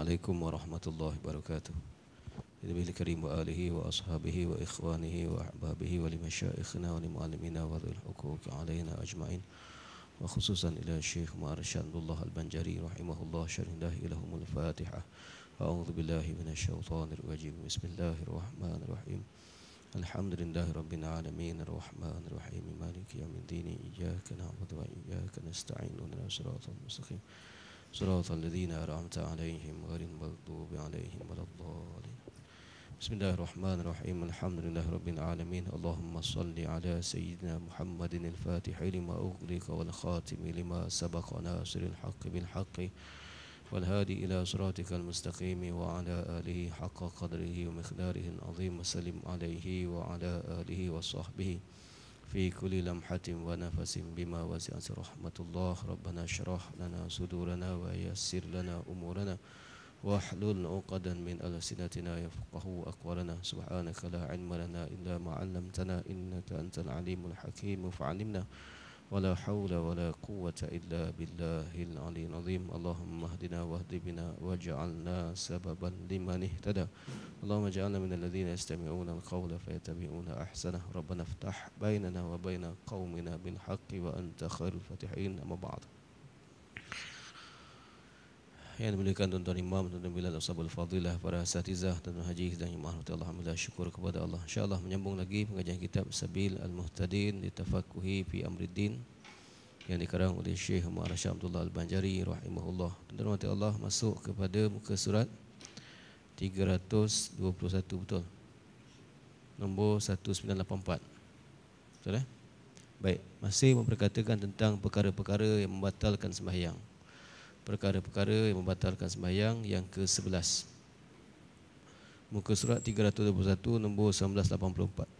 عليكم ورحمة الله وبركاته لنبي الكريم وآله وأصحابه وإخوانه وأحبابه ولمشائخنا ولمعلمينا وذوي الحقوق علينا أجمعين وخصوصا إلى الشيخ مارشان الله البنجري رحمه الله شرنده لهم الفاتحة أعوذ بالله من الشيطان الرجيم بسم الله الرحمن الرحيم الحمد لله رب العالمين الرحمن الرحيم مالك يوم الدين إياك نعبد وإياك نستعين اهدنا الصراط المستقيم صراط الذين أنعمت عليهم غير المغضوب عليهم ولا الضالين بسم الله الرحمن الرحيم الحمد لله رب العالمين اللهم صل على سيدنا محمد الفاتح لما أغلق والخاتم لما سبق ناصر الحق بالحق والهادي إلى صراطك المستقيم وعلى آله حق قدره ومقداره العظيم وسلم عليه وعلى آله وصحبه في كل لمحة ونفس بما وسعت رحمة الله ربنا اشرح لنا صدورنا ويسر لنا أمورنا واحلل عقدا من ألسنتنا يفقه أقوالنا سبحانك لا علم لنا إلا ما علمتنا إنك أنت العليم الحكيم فعلمنا ولا حول ولا قوة إلا بالله العلي العظيم اللهم اهدنا واهد بنا واجعلنا سببا لمن اهتدى اللهم اجعلنا من الذين يستمعون القول فيتبعون أحسنه ربنا افتح بيننا وبين قومنا بالحق وأنت خير الفاتحين أما بعد yang diberikan tuan-tuan imam tuan-tuan dan ashabul fadilah para satizah dan haji dan imam Allah alhamdulillah syukur kepada Allah insyaallah menyambung lagi pengajian kitab sabil al muhtadin litafaqquhi fi amriddin yang dikarang oleh Syekh Muhammad Rasyid Abdullah Al-Banjari rahimahullah tuan-tuan mati Allah masuk kepada muka surat 321 betul nombor 1984 betul eh baik masih memperkatakan tentang perkara-perkara yang membatalkan sembahyang perkara-perkara yang membatalkan sembahyang yang ke-11 muka surat 321 nombor 1984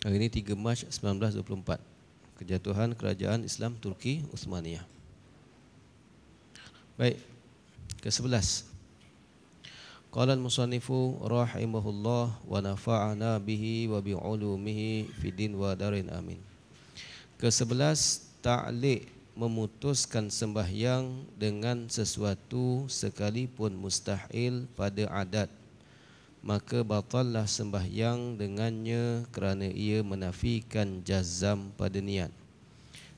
Hari ini 3 Mac 1924 Kejatuhan Kerajaan Islam Turki Uthmaniyah Baik Ke sebelas Qala al-musannifu rahimahullah wa nafa'ana bihi wa bi'ulumihi fi din wa darin amin. Kesebelas, ta'liq memutuskan sembahyang dengan sesuatu sekalipun mustahil pada adat. Maka batallah sembahyang dengannya kerana ia menafikan jazam pada niat.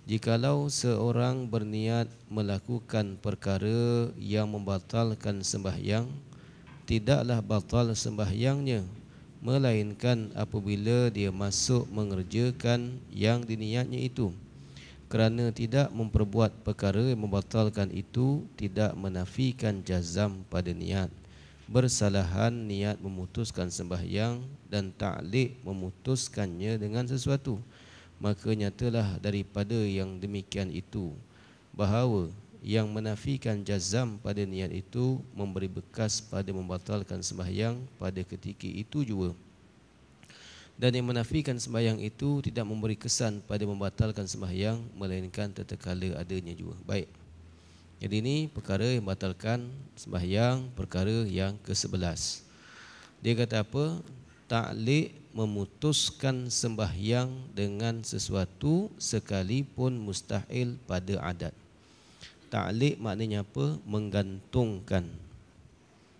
Jikalau seorang berniat melakukan perkara yang membatalkan sembahyang, tidaklah batal sembahyangnya melainkan apabila dia masuk mengerjakan yang diniatnya itu kerana tidak memperbuat perkara yang membatalkan itu tidak menafikan jazam pada niat bersalahan niat memutuskan sembahyang dan ta'liq memutuskannya dengan sesuatu maka nyatalah daripada yang demikian itu bahawa yang menafikan jazam pada niat itu memberi bekas pada membatalkan sembahyang pada ketika itu juga dan yang menafikan sembahyang itu tidak memberi kesan pada membatalkan sembahyang melainkan tetekala adanya juga baik jadi ini perkara yang batalkan sembahyang perkara yang ke-11 dia kata apa ta'liq memutuskan sembahyang dengan sesuatu sekalipun mustahil pada adat Ta'liq maknanya apa? Menggantungkan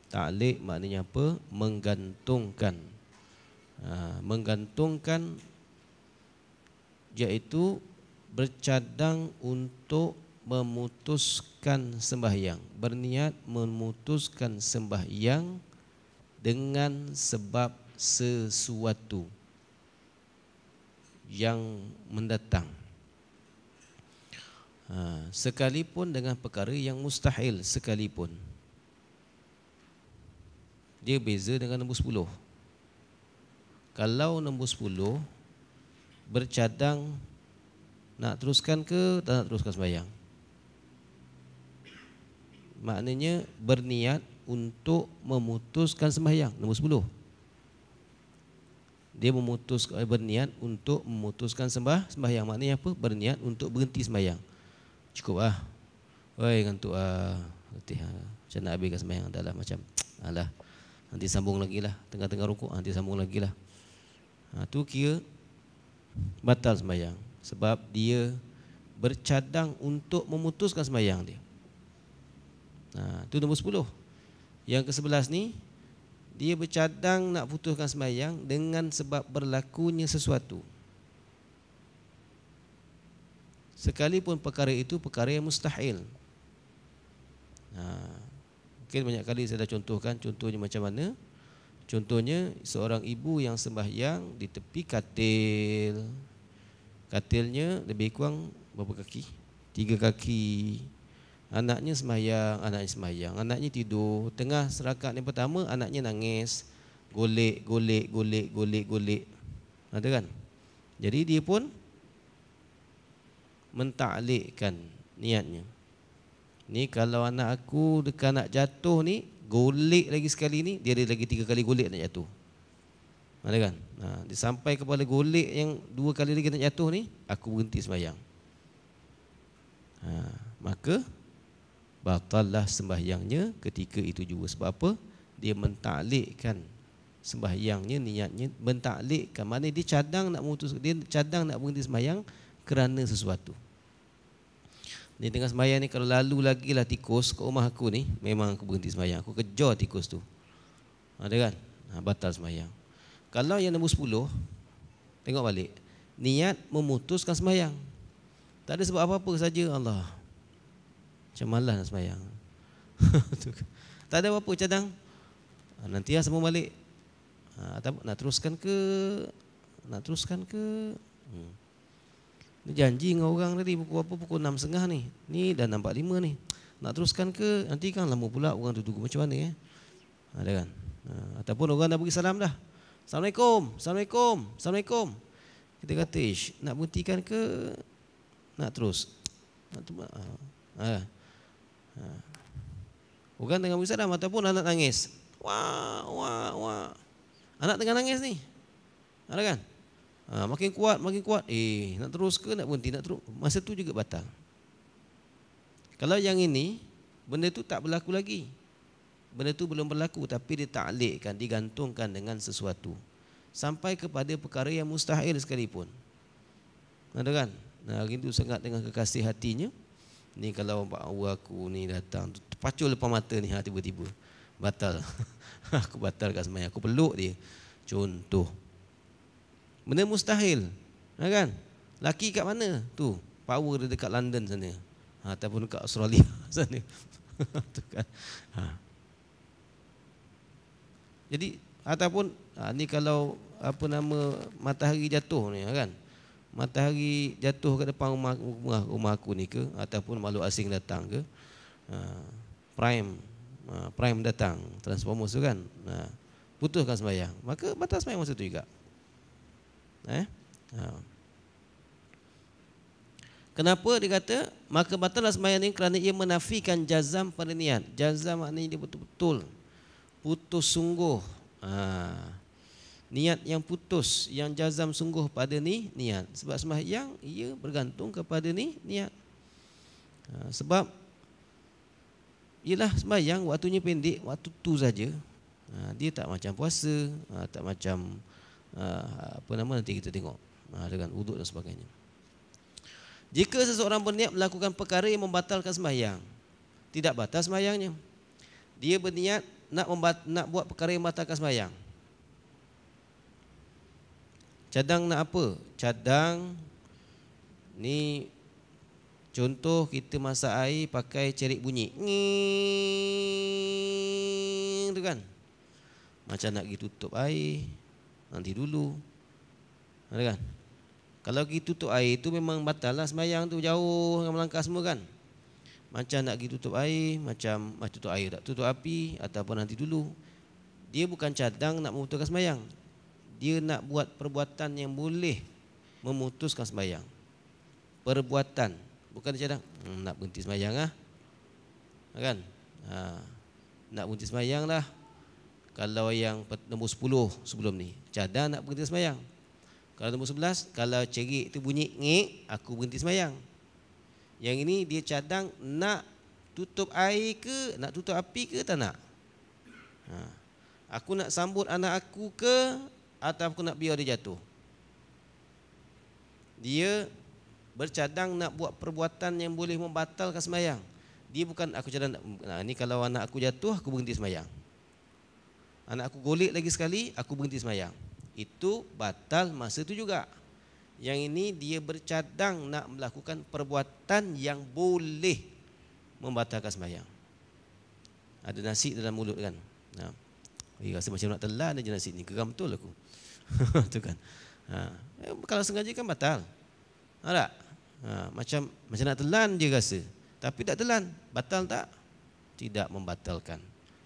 Ta'liq maknanya apa? Menggantungkan ha, Menggantungkan Iaitu Bercadang untuk Memutuskan sembahyang Berniat memutuskan sembahyang Dengan sebab sesuatu Yang mendatang ha, Sekalipun dengan perkara yang mustahil Sekalipun Dia beza dengan nombor 10 Kalau nombor 10 Bercadang Nak teruskan ke Tak nak teruskan sembahyang Maknanya berniat untuk memutuskan sembahyang Nombor 10 dia memutus eh, berniat untuk memutuskan sembah sembahyang maknanya apa berniat untuk berhenti sembahyang cukup lah. kan ah. Wei ngantuk ah. nanti, ah. Macam nak habiskan sembahyang adalah macam alah. Ah, nanti sambung lagi lah tengah-tengah rukuk nanti sambung lagi lah. Ha, tu kira batal sembahyang sebab dia bercadang untuk memutuskan sembahyang dia. Ha, tu nombor 10. Yang ke-11 ni dia bercadang nak putuskan sembahyang dengan sebab berlakunya sesuatu. sekalipun perkara itu perkara yang mustahil. Ha. Mungkin banyak kali saya dah contohkan contohnya macam mana? Contohnya seorang ibu yang sembahyang di tepi katil. Katilnya lebih kurang berapa kaki? Tiga kaki. Anaknya sembahyang, anaknya sembahyang, anaknya tidur. Tengah serakat yang pertama anaknya nangis. Golek, golek, golek, golek, golek. Ada ha, kan? Jadi dia pun mentaklikkan niatnya. Ni kalau anak aku dekat nak jatuh ni, golek lagi sekali ni, dia ada lagi tiga kali golek nak jatuh. Ada kan? Ha, dia sampai kepala golek yang dua kali lagi nak jatuh ni, aku berhenti sembahyang. Ha, maka, batallah sembahyangnya ketika itu juga. Sebab apa? Dia mentaklikkan sembahyangnya, niatnya mentaklikkan. Maknanya dia cadang nak memutus, dia cadang nak berhenti sembahyang, kerana sesuatu. Ni tengah sembahyang ni kalau lalu lagi lah tikus kat rumah aku ni, memang aku berhenti sembahyang. Aku kejar tikus tu. Ada kan? Ha, batal sembahyang. Kalau yang nombor sepuluh, tengok balik. Niat memutuskan sembahyang. Tak ada sebab apa-apa saja Allah. Macam malas nak sembahyang. tak ada apa-apa cadang. Ha, nanti lah semua balik. Ha, nak teruskan ke? Nak teruskan ke? Hmm. Ini Janji dengan orang tadi pukul apa? Pukul 6.30 ni. Ni dah 6.45 ni. Nak teruskan ke? Nanti kan lama pula orang tu tunggu macam mana eh. Ada ha, kan? Ha, ataupun orang dah bagi salam dah. Assalamualaikum. Assalamualaikum. Assalamualaikum. Kita kata, Ish, nak berhentikan ke? Nak terus? Nak terus? Ha. ha. ha. Orang tengah bagi salam ataupun anak nangis. Wah, wah, wah. Anak tengah nangis ni. Ada kan? Ha, makin kuat, makin kuat. Eh, nak terus ke nak berhenti? Nak terus. Masa tu juga batal. Kalau yang ini, benda tu tak berlaku lagi. Benda tu belum berlaku tapi dia ditaklikkan, digantungkan dengan sesuatu. Sampai kepada perkara yang mustahil sekalipun. Ada kan? Nah, hari itu sangat dengan kekasih hatinya. Ni kalau Pak aku ni datang, terpacul depan mata ni ha, tiba-tiba. Batal. aku batalkan semuanya. Aku peluk dia. Contoh. Benda mustahil. Ha, kan? Laki kat mana? Tu, power dia dekat London sana. Ha, ataupun dekat Australia sana. tu kan. Ha. Jadi ataupun ha, ni kalau apa nama matahari jatuh ni ha, kan. Matahari jatuh kat depan rumah rumah, rumah aku ni ke ataupun makhluk asing datang ke. Ha, prime ha, prime datang transformer tu kan. Ha, putuskan sembahyang. Maka batas sembahyang masa tu juga eh? Ha. Kenapa dia kata maka batallah sembahyang ini kerana ia menafikan jazam pada niat. Jazam maknanya dia betul-betul putus sungguh. Ha. Niat yang putus, yang jazam sungguh pada ni niat. Sebab sembahyang ia bergantung kepada ni niat. Ha. sebab ialah sembahyang waktunya pendek, waktu tu saja. Ha. dia tak macam puasa, ha. tak macam Ah, apa nama nanti kita tengok ah, dengan uduk dan sebagainya jika seseorang berniat melakukan perkara yang membatalkan sembahyang tidak batal sembahyangnya dia berniat nak membat, nak buat perkara yang membatalkan sembahyang cadang nak apa cadang ni contoh kita masak air pakai cerik bunyi Nging, tu kan macam nak pergi tutup air Nanti dulu. Ada kan? Kalau pergi tutup air itu memang batal lah sembahyang tu jauh dengan melangkah semua kan. Macam nak pergi tutup air, macam macam tutup air tak tutup api ataupun nanti dulu. Dia bukan cadang nak memutuskan sembahyang. Dia nak buat perbuatan yang boleh memutuskan sembahyang. Perbuatan bukan cadang hmm, nak berhenti sembahyang ah. Kan? Ha. Nak berhenti sembahyang lah kalau yang nombor 10 sebelum ni cadar nak berhenti semayang. kalau nombor 11 kalau cerik tu bunyi ngik aku berhenti semayang. yang ini dia cadang nak tutup air ke nak tutup api ke tak nak ha. aku nak sambut anak aku ke atau aku nak biar dia jatuh dia bercadang nak buat perbuatan yang boleh membatalkan semayang. dia bukan aku cadang nak, nah, ini kalau anak aku jatuh aku berhenti semayang. Anak aku golek lagi sekali, aku berhenti semayang. Itu batal masa itu juga. Yang ini dia bercadang nak melakukan perbuatan yang boleh membatalkan semayang. Ada nasi dalam mulut kan? Ya. Ha. rasa macam nak telan je nasi ni. Geram betul aku. Itu kan? Ha. Eh, kalau sengaja kan batal. Ha, tak? Ha. macam macam nak telan dia rasa. Tapi tak telan. Batal tak? Tidak membatalkan.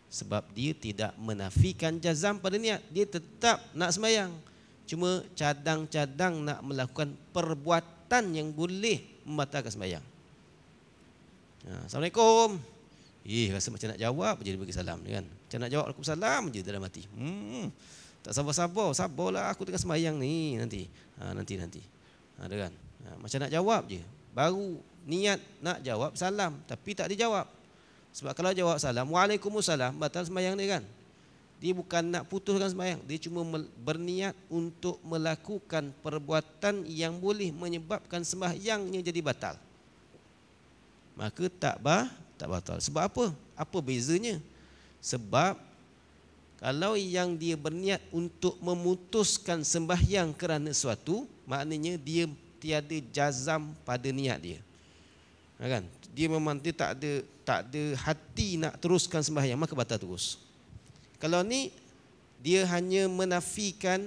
Sebab dia tidak menafikan jazam pada niat Dia tetap nak semayang Cuma cadang-cadang nak melakukan perbuatan yang boleh membatalkan semayang ha, Assalamualaikum Ih, rasa macam nak jawab je dia bagi salam kan? Macam nak jawab, Waalaikumsalam je dalam hati hmm, Tak sabar-sabar, sabarlah aku tengah semayang ni nanti Nanti-nanti ha, ha, kan? Ha, macam nak jawab je Baru niat nak jawab salam Tapi tak dijawab sebab kalau jawab salam, Waalaikumsalam, batal semayang dia kan? Dia bukan nak putuskan semayang. Dia cuma berniat untuk melakukan perbuatan yang boleh menyebabkan sembahyangnya jadi batal. Maka tak bah, tak batal. Sebab apa? Apa bezanya? Sebab kalau yang dia berniat untuk memutuskan sembahyang kerana sesuatu, maknanya dia tiada jazam pada niat dia. Ha kan? dia memang dia tak ada tak ada hati nak teruskan sembahyang maka batal terus. Kalau ni dia hanya menafikan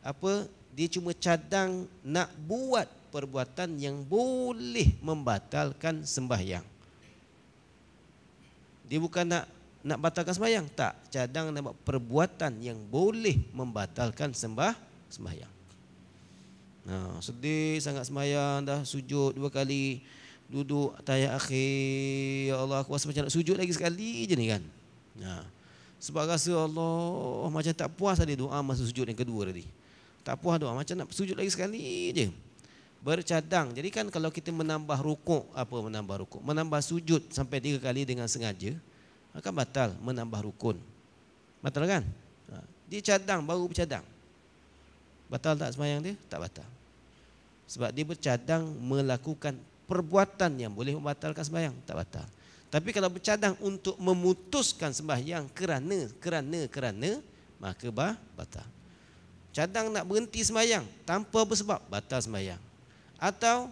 apa dia cuma cadang nak buat perbuatan yang boleh membatalkan sembahyang. Dia bukan nak nak batalkan sembahyang, tak. Cadang nak buat perbuatan yang boleh membatalkan sembah sembahyang. Nah, sedih sangat sembahyang dah sujud dua kali duduk tayat akhir ya Allah aku rasa macam nak sujud lagi sekali je ni kan ha. sebab rasa Allah macam tak puas ada doa masa sujud yang kedua tadi tak puas doa macam nak sujud lagi sekali je bercadang jadi kan kalau kita menambah rukuk apa menambah rukuk menambah sujud sampai tiga kali dengan sengaja akan batal menambah rukun batal kan ha. dia cadang baru bercadang batal tak semayang dia tak batal sebab dia bercadang melakukan perbuatan yang boleh membatalkan sembahyang tak batal. Tapi kalau bercadang untuk memutuskan sembahyang kerana kerana kerana maka bah, batal. Cadang nak berhenti sembahyang tanpa sebab batal sembahyang. Atau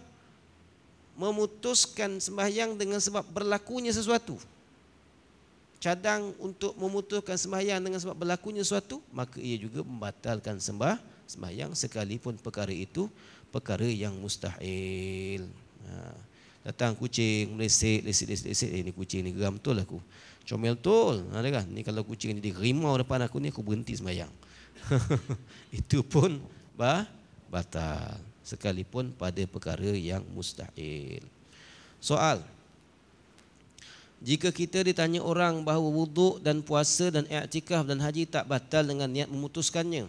memutuskan sembahyang dengan sebab berlakunya sesuatu. Cadang untuk memutuskan sembahyang dengan sebab berlakunya sesuatu maka ia juga membatalkan sembah sembahyang sekalipun perkara itu perkara yang mustahil. Ha. Datang kucing, meleset, leset, leset, leset. Eh, ni kucing ni geram betul aku. Comel betul. Ada ha, kan? Ni kalau kucing ni dirimau depan aku ni, aku berhenti sembahyang. Itu pun bah, batal. Sekalipun pada perkara yang mustahil. Soal. Jika kita ditanya orang bahawa wuduk dan puasa dan iktikaf dan haji tak batal dengan niat memutuskannya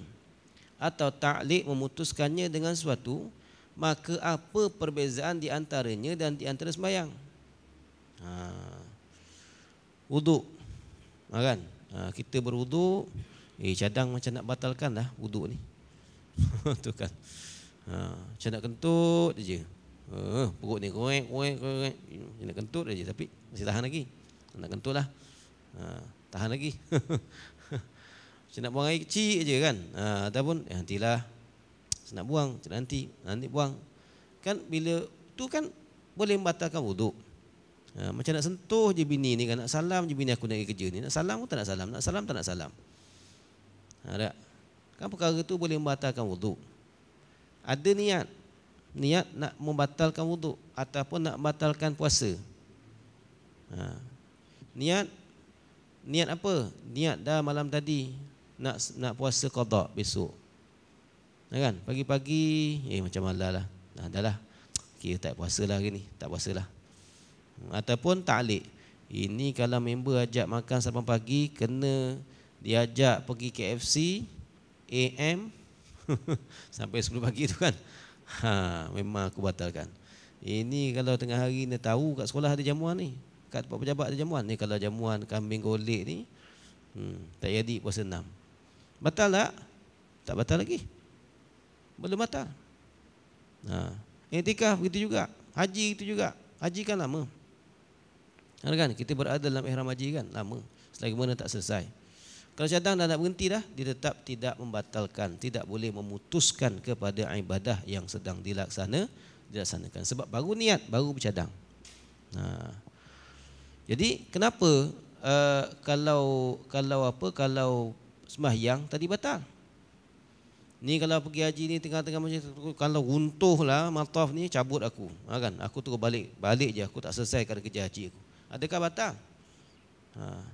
atau ta'liq memutuskannya dengan suatu maka apa perbezaan di antaranya dan di antara sembahyang? Ha. Wuduk. Ha, kan? Ha, kita berwuduk, eh cadang macam nak batalkan dah wuduk ni. tu kan. Ha, macam nak kentut je. Uh, ha, perut ni koek, koek, koek. Nak kentut je tapi masih tahan lagi. Nak kentut lah. Ha, tahan lagi. macam nak buang air kecil je kan. Ha, ataupun, ya, eh, nantilah saya nak buang saya nanti nanti buang kan bila tu kan boleh membatalkan wuduk ha, macam nak sentuh je bini ni kan nak salam je bini aku nak pergi kerja ni nak salam pun tak nak salam nak salam tak nak salam ha, tak? kan perkara tu boleh membatalkan wuduk ada niat niat nak membatalkan wuduk ataupun nak batalkan puasa ha. niat niat apa niat dah malam tadi nak nak puasa qada besok Ya kan pagi-pagi eh macam malah lah nah, dah lah kira tak puasa lah hari ni tak puasa lah ataupun taklik ini kalau member ajak makan sarapan pagi kena diajak pergi KFC AM sampai 10 pagi tu kan ha, memang aku batalkan ini kalau tengah hari ni tahu kat sekolah ada jamuan ni kat tempat pejabat ada jamuan ni kalau jamuan kambing golek ni hmm, tak jadi puasa enam batal tak? tak batal lagi belum batal. Ha. Etikah begitu juga. Haji itu juga. Haji kan lama. Ada kan? Kita berada dalam ihram haji kan? Lama. Selagi mana tak selesai. Kalau cadang dah nak berhenti dah, dia tetap tidak membatalkan. Tidak boleh memutuskan kepada ibadah yang sedang dilaksana, dilaksanakan. Sebab baru niat, baru bercadang. Ha. Jadi kenapa uh, kalau kalau apa kalau sembahyang tadi batal? Ni kalau pergi haji ni tengah-tengah macam kalau runtuhlah mataf ni cabut aku. Ha kan? Aku terus balik. Balik je aku tak selesaikan kerja haji aku. Adakah batal? Ha.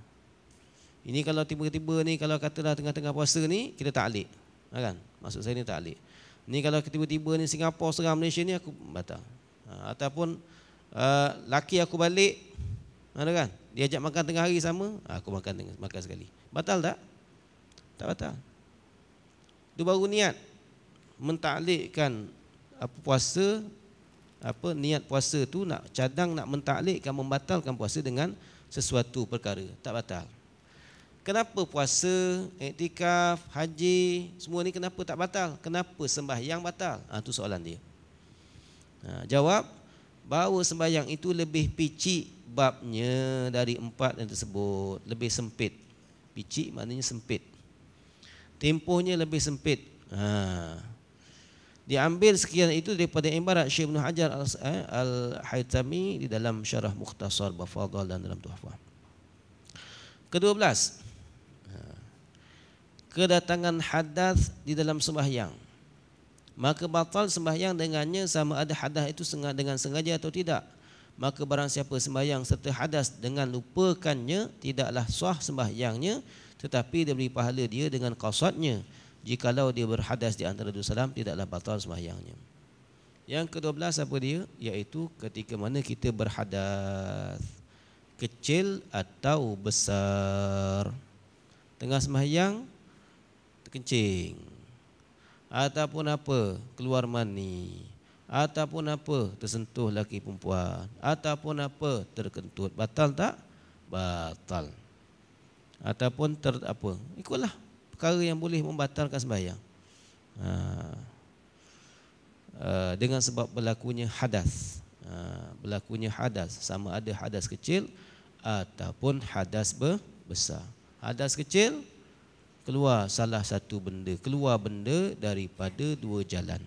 Ini kalau tiba-tiba ni kalau katalah tengah-tengah puasa ni kita tak alik. Ha kan? Maksud saya ni tak alik. Ni kalau tiba-tiba ni Singapura serang Malaysia ni aku batal. Ha. ataupun uh, laki aku balik ada ha, kan? Dia ajak makan tengah hari sama, ha, aku makan tengah makan sekali. Batal tak? Tak batal. Itu baru niat mentaklikkan apa puasa apa niat puasa tu nak cadang nak mentaklikkan membatalkan puasa dengan sesuatu perkara tak batal. Kenapa puasa, iktikaf, haji, semua ni kenapa tak batal? Kenapa sembahyang batal? Ah ha, tu soalan dia. Ha, jawab bahawa sembahyang itu lebih picik babnya dari empat yang tersebut, lebih sempit. Picik maknanya sempit tempohnya lebih sempit. Ha. Diambil sekian itu daripada imbarat Syekh Ibn Hajar eh, Al-Haytami di dalam syarah Mukhtasar Bafadal dan dalam Tuhfah. Kedua belas, ha. kedatangan hadas di dalam sembahyang. Maka batal sembahyang dengannya sama ada hadas itu dengan sengaja atau tidak. Maka barang siapa sembahyang serta hadas dengan lupakannya, tidaklah sah sembahyangnya tetapi dia beri pahala dia dengan qasadnya jikalau dia berhadas di antara dua salam tidaklah batal sembahyangnya yang ke-12 apa dia iaitu ketika mana kita berhadas kecil atau besar tengah sembahyang terkencing ataupun apa keluar mani ataupun apa tersentuh laki perempuan ataupun apa terkentut batal tak batal ataupun ter, apa ikutlah perkara yang boleh membatalkan sembahyang ha. Uh, dengan sebab berlakunya hadas uh, berlakunya hadas sama ada hadas kecil ataupun hadas besar hadas kecil keluar salah satu benda keluar benda daripada dua jalan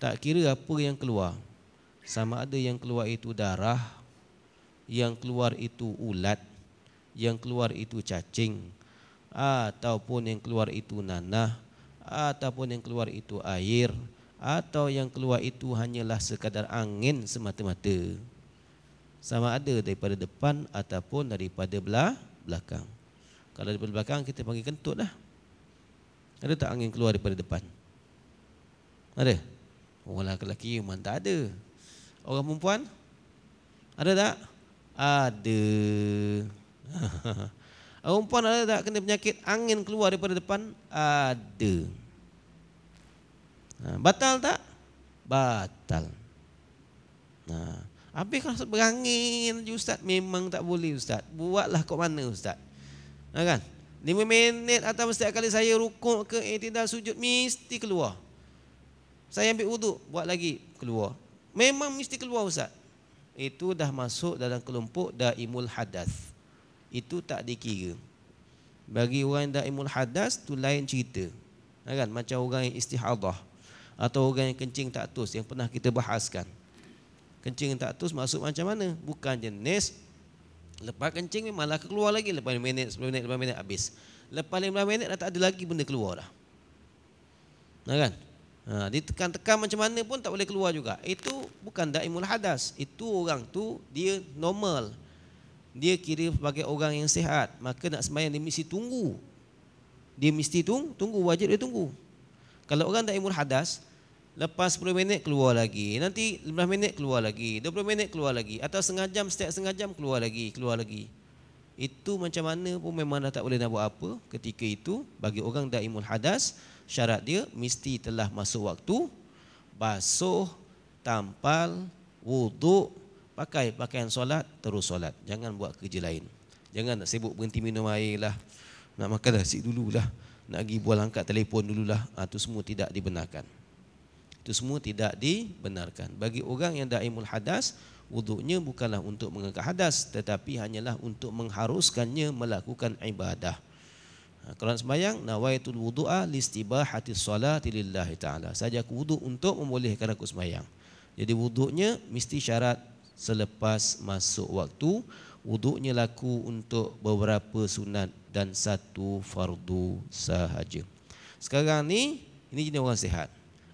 tak kira apa yang keluar sama ada yang keluar itu darah yang keluar itu ulat yang keluar itu cacing ataupun yang keluar itu nanah ataupun yang keluar itu air atau yang keluar itu hanyalah sekadar angin semata-mata sama ada daripada depan ataupun daripada belah belakang kalau daripada belakang kita panggil kentut lah ada tak angin keluar daripada depan ada orang lelaki memang tak ada orang perempuan ada tak ada Rumpuan ah, ada tak kena penyakit angin keluar daripada depan? Ada. Ah, batal tak? Batal. Nah, habis kalau berangin je ustaz memang tak boleh ustaz. Buatlah kok mana ustaz. Nah, kan? 5 minit atau setiap kali saya rukuk ke iktidal sujud mesti keluar. Saya ambil wuduk, buat lagi, keluar. Memang mesti keluar ustaz. Itu dah masuk dalam kelompok daimul hadas itu tak dikira bagi orang yang daimul hadas tu lain cerita ha kan macam orang yang istihadah atau orang yang kencing tak terus yang pernah kita bahaskan kencing tak terus masuk macam mana bukan jenis lepas kencing ni malah keluar lagi lepas 5 minit 10 minit 5 minit habis lepas 5 minit dah tak ada lagi benda keluar dah ha kan ha, ditekan-tekan macam mana pun tak boleh keluar juga itu bukan daimul hadas itu orang tu dia normal dia kira sebagai orang yang sihat maka nak sembahyang dia mesti tunggu dia mesti tunggu tunggu wajib dia tunggu kalau orang tak imun hadas lepas 10 minit keluar lagi nanti 15 minit keluar lagi 20 minit keluar lagi atau setengah jam setiap setengah jam keluar lagi keluar lagi itu macam mana pun memang dah tak boleh nak buat apa ketika itu bagi orang tak imun hadas syarat dia mesti telah masuk waktu basuh tampal wuduk pakai pakaian solat terus solat jangan buat kerja lain jangan nak sibuk berhenti minum air lah nak makan nasi dulu lah nak pergi buat angkat telefon dulu lah ha, ah, itu semua tidak dibenarkan itu semua tidak dibenarkan bagi orang yang daimul hadas wuduknya bukanlah untuk mengangkat hadas tetapi hanyalah untuk mengharuskannya melakukan ibadah ha, Quran sembahyang nawaitul wudu'a hati solati lillahi ta'ala saja aku wuduk untuk membolehkan aku sembahyang jadi wuduknya mesti syarat selepas masuk waktu wuduknya laku untuk beberapa sunat dan satu fardu sahaja sekarang ni ini jenis orang sihat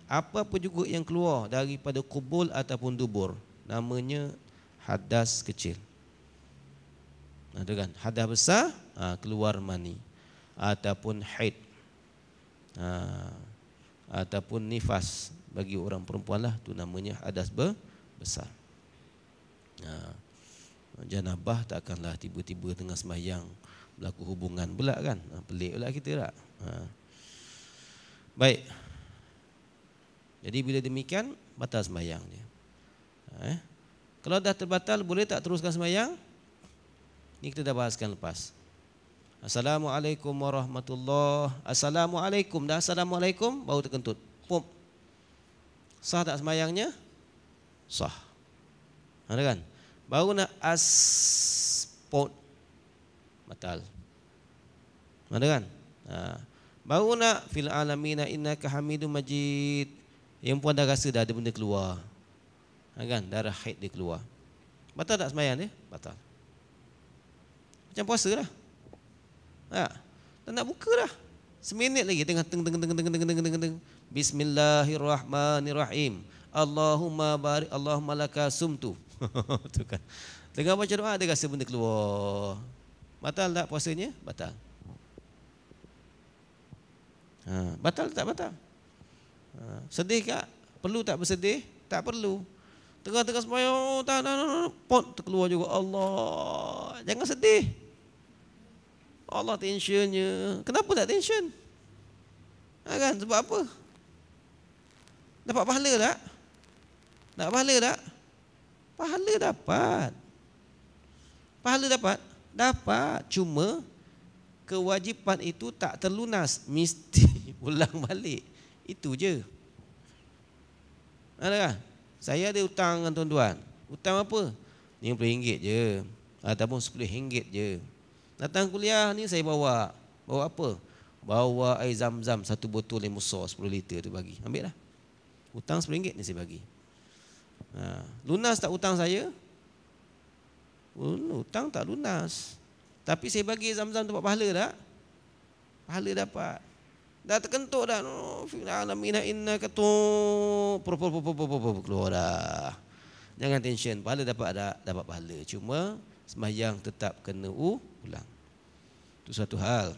apa-apa juga yang keluar daripada kubul ataupun dubur namanya hadas kecil nah, kan? hadas besar ha, keluar mani ataupun haid ha, ataupun nifas bagi orang perempuan lah tu namanya hadas besar ha. Janabah takkanlah tiba-tiba tengah sembahyang Berlaku hubungan pula kan ha. Pelik pula kita tak ha. Baik Jadi bila demikian Batal sembahyang dia ha, eh. Kalau dah terbatal boleh tak teruskan sembahyang Ini kita dah bahaskan lepas Assalamualaikum warahmatullahi Assalamualaikum dah Assalamualaikum baru terkentut Pum. Sah tak semayangnya? Sah. Ada kan? Baru nak asport batal. Ada kan? Ha. Baru nak fil alamina innaka hamidum majid. Yang puan dah rasa dah ada benda keluar. Ha kan? Darah haid dia keluar. Batal tak semayan dia? Batal. Macam puasa lah. Ha. Dan nak buka lah. Seminit lagi tengah teng teng teng teng teng teng teng teng. Bismillahirrahmanirrahim. Allahumma barik Allahumma lakasumtu. tu kan. Tengah baca doa dia rasa benda keluar. Batal tak puasanya? Batal. Ha, batal tak batal? Ha, sedih tak? Perlu tak bersedih? Tak perlu. Tengah-tengah sembahyang, oh, tak, tak, tak, tak, pot terkeluar juga. Allah, jangan sedih. Allah tensionnya. Kenapa tak tension? Ha, kan? Sebab apa? Dapat pahala tak? Dapat pahala tak? Pahala dapat. Pahala dapat? Dapat. Cuma kewajipan itu tak terlunas. Mesti ulang balik. Itu je. Adakah? Saya ada hutang dengan tuan-tuan. Hutang apa? RM50 je. Ataupun RM10 je. Datang kuliah ni saya bawa. Bawa apa? Bawa air zam-zam satu botol limusor 10 liter tu bagi. Ambil lah. Hutang RM10 ni saya bagi. Ha. Lunas tak hutang saya? Oh, hutang tak lunas. Tapi saya bagi zam-zam tu dapat pahala tak? Pahala dapat. Dah terkentuk dah. Alhamdulillah inna ketuk. Keluar dah. Jangan tension. Pahala dapat ada. Dapat pahala. Cuma semayang tetap kena ulang. Itu satu hal.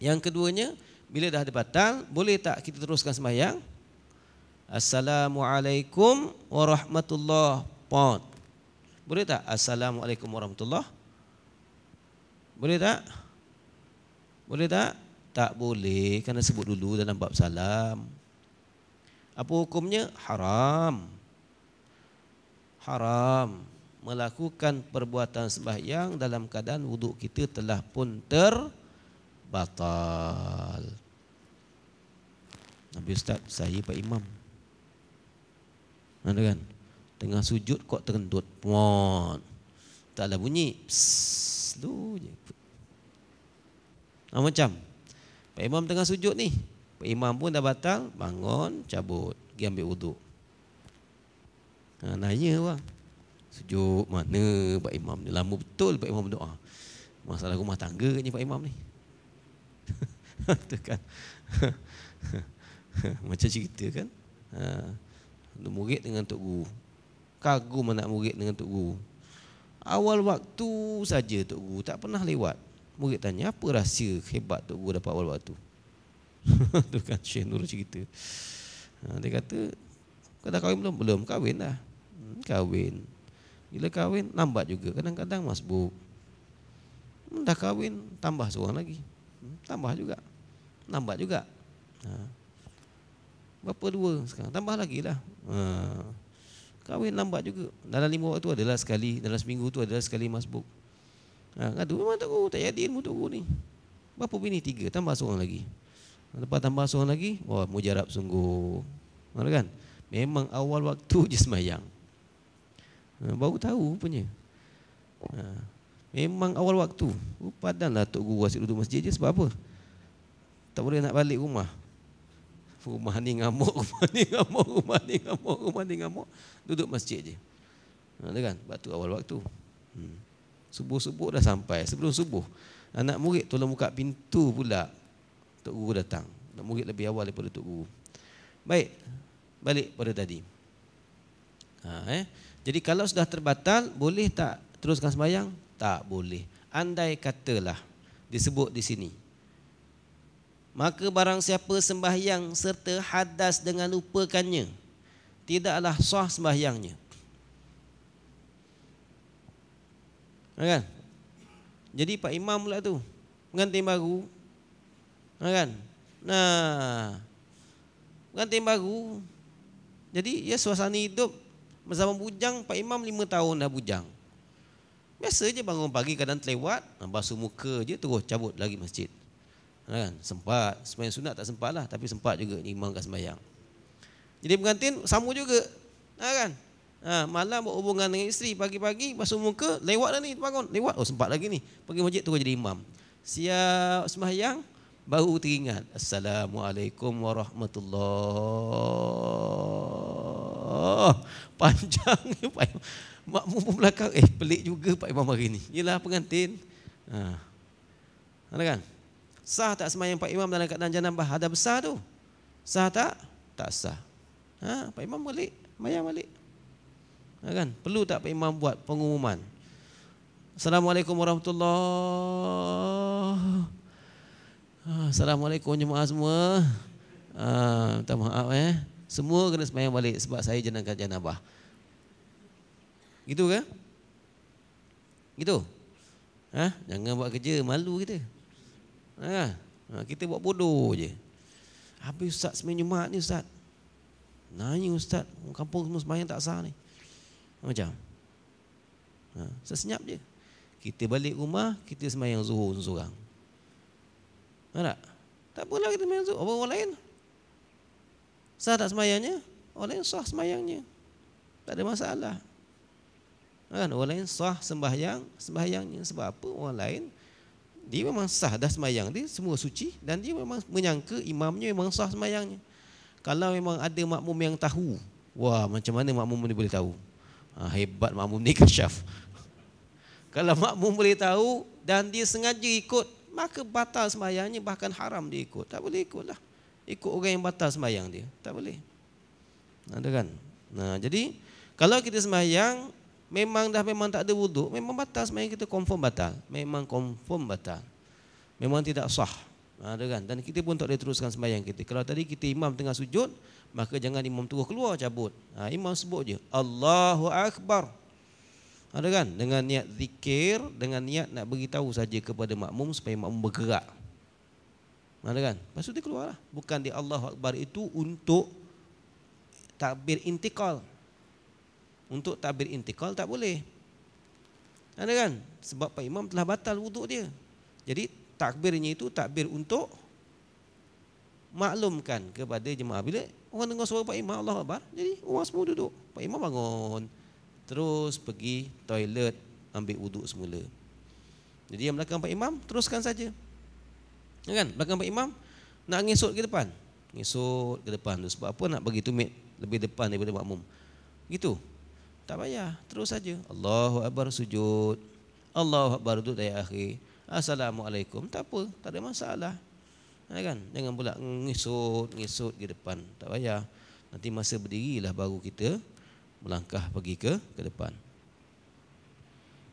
Yang keduanya, bila dah ada batal, boleh tak kita teruskan semayang? Assalamualaikum warahmatullahi wabarakatuh. Boleh tak? Assalamualaikum warahmatullahi wabarakatuh. Boleh tak? Boleh tak? Tak boleh kerana sebut dulu dalam bab salam. Apa hukumnya? Haram. Haram melakukan perbuatan sembahyang dalam keadaan wuduk kita telah pun terbatal. Nabi Ustaz, saya Pak Imam. Ada kan? Tengah sujud kok terkentut. Muat. Tak ada bunyi. Slow je. Nah, macam. Pak Imam tengah sujud ni. Pak Imam pun dah batal. Bangun, cabut. Pergi ambil uduk. Ha, nanya lah. Sujud mana Pak Imam ni? Lama betul Pak Imam berdoa. Masalah rumah tangga ni Pak Imam ni. Itu kan. Macam cerita kan. Haa untuk murid dengan tok guru. Kagum anak murid dengan tok guru. Awal waktu saja tok guru tak pernah lewat. Murid tanya, apa rahsia hebat tok guru dapat awal waktu? tu kan Syekh Nur cerita. Ha, dia kata, kau dah kahwin belum? Belum, kahwin dah. Hmm, kahwin. Bila kahwin, lambat juga. Kadang-kadang masbuk. Hmm, dah kahwin, tambah seorang lagi. Hmm, tambah juga. Lambat juga. Ha. Berapa dua sekarang? Tambah lagi lah. Ha. Kahwin lambat juga. Dalam lima waktu adalah sekali. Dalam seminggu tu adalah sekali masbuk. Ha, kata, memang tak guru. Tak jadi ilmu tu guru ni. Berapa bini? Tiga. Tambah seorang lagi. Lepas tambah seorang lagi, wah mujarab sungguh. Mana kan? Memang awal waktu je semayang. Ha, baru tahu punya. Ha. Memang awal waktu. Padanlah Tok Guru asyik duduk masjid je sebab apa? Tak boleh nak balik rumah. Rumah ni ngamuk, rumah ni ngamuk, rumah ni ngamuk, rumah ni ngamuk. Duduk masjid je. Ada ha, kan? Batu awal waktu. Hmm. Subuh-subuh dah sampai. Sebelum subuh. Anak murid tolong buka pintu pula. Tok Guru datang. Anak murid lebih awal daripada Tok Guru. Baik. Balik pada tadi. Ha, eh. Jadi kalau sudah terbatal, boleh tak teruskan sembahyang? Tak boleh. Andai katalah disebut di sini. Maka barang siapa sembahyang serta hadas dengan lupakannya Tidaklah sah sembahyangnya ha, kan? Jadi Pak Imam pula tu Pengantin baru ha, kan? Nah Pengantin baru Jadi ya suasana hidup Bersama bujang Pak Imam 5 tahun dah bujang Biasa je bangun pagi kadang terlewat Basuh muka je terus cabut lagi masjid kan? Sempat Sembayang sunat tak sempat lah Tapi sempat juga ni imam kat sembayang Jadi pengantin sama juga ha, kan? Ha, malam berhubungan dengan isteri Pagi-pagi basuh muka Lewat dah ni bangun Lewat oh sempat lagi ni Pergi masjid tu jadi imam Siap sembahyang Baru teringat Assalamualaikum warahmatullahi Panjang Makmum pun belakang Eh pelik juga Pak Imam hari ni Yelah pengantin ha. Ada kan? Sah tak semayang Pak Imam dalam keadaan janabah ada besar tu? Sah tak? Tak sah. Ha, Pak Imam balik, mayang balik. Ha, kan? Perlu tak Pak Imam buat pengumuman? Assalamualaikum warahmatullahi ah, Assalamualaikum jemaah semua. Ha, minta maaf eh. Semua kena semayang balik sebab saya jenangkan janabah. Gitu ke? Gitu? Ha? Jangan buat kerja, malu kita. Ha, ha, kita buat bodoh je. Habis Ustaz semain Jumat ni Ustaz. Nanya Ustaz, kampung semua semayang tak sah ni. Ha, macam? Ha, sesenyap je. Kita balik rumah, kita yang zuhur seorang. Ha, tak? Tak apalah kita semayang zuhur. Orang, lain? Sah tak semayangnya? Orang lain sah semayangnya. Tak ada masalah. Ha, orang lain sah sembahyang, sembahyangnya. Sebab apa orang lain? Orang lain dia memang sah dah semayang dia semua suci dan dia memang menyangka imamnya memang sah semayangnya kalau memang ada makmum yang tahu wah macam mana makmum ni boleh tahu ha, hebat makmum ni kasyaf kalau makmum boleh tahu dan dia sengaja ikut maka batal semayangnya bahkan haram dia ikut tak boleh ikutlah ikut orang yang batal semayang dia tak boleh ada kan nah jadi kalau kita semayang Memang dah memang tak ada wuduk, memang batal sebenarnya kita confirm batal. Memang confirm batal. Memang tidak sah. Ha, ada kan? Dan kita pun tak boleh teruskan sembahyang kita. Kalau tadi kita imam tengah sujud, maka jangan imam terus keluar cabut. Ha, imam sebut je, Allahu Akbar. Ada kan? Dengan niat zikir, dengan niat nak beritahu saja kepada makmum supaya makmum bergerak. Ada kan? Maksudnya keluar, dia Bukan di Allahu Akbar itu untuk takbir intikal untuk tabir intikal tak boleh. Ada kan? Sebab Pak Imam telah batal wuduk dia. Jadi takbirnya itu takbir untuk maklumkan kepada jemaah bila orang dengar suara Pak Imam Allah Akbar jadi orang semua duduk Pak Imam bangun terus pergi toilet ambil wuduk semula jadi yang belakang Pak Imam teruskan saja ya kan belakang Pak Imam nak ngesot ke depan ngesot ke depan tu sebab apa nak bagi tumit lebih depan daripada makmum gitu tak payah, terus saja. Allahu akbar sujud. Allahu akbar duduk tayyib akhir. Assalamualaikum. Tak apa, tak ada masalah. Ya kan? Jangan pula ngisut, ngisut di depan. Tak payah. Nanti masa lah baru kita melangkah pergi ke ke depan.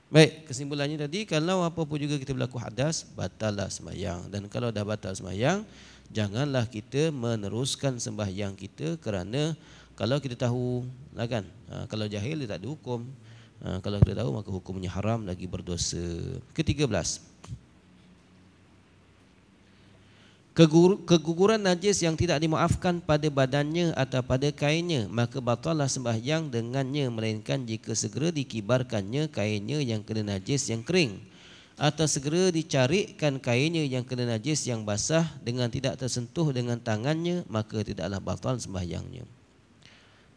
Baik, kesimpulannya tadi kalau apa pun juga kita berlaku hadas, batallah sembahyang. Dan kalau dah batal sembahyang, janganlah kita meneruskan sembahyang kita kerana kalau kita tahu, lah kan, Ah, kalau jahil dia tak ada hukum ah, Kalau dia tahu maka hukumnya haram lagi berdosa Ketiga belas Keguguran najis yang tidak dimaafkan pada badannya atau pada kainnya Maka batallah sembahyang dengannya Melainkan jika segera dikibarkannya kainnya yang kena najis yang kering Atau segera dicarikan kainnya yang kena najis yang basah Dengan tidak tersentuh dengan tangannya Maka tidaklah batal sembahyangnya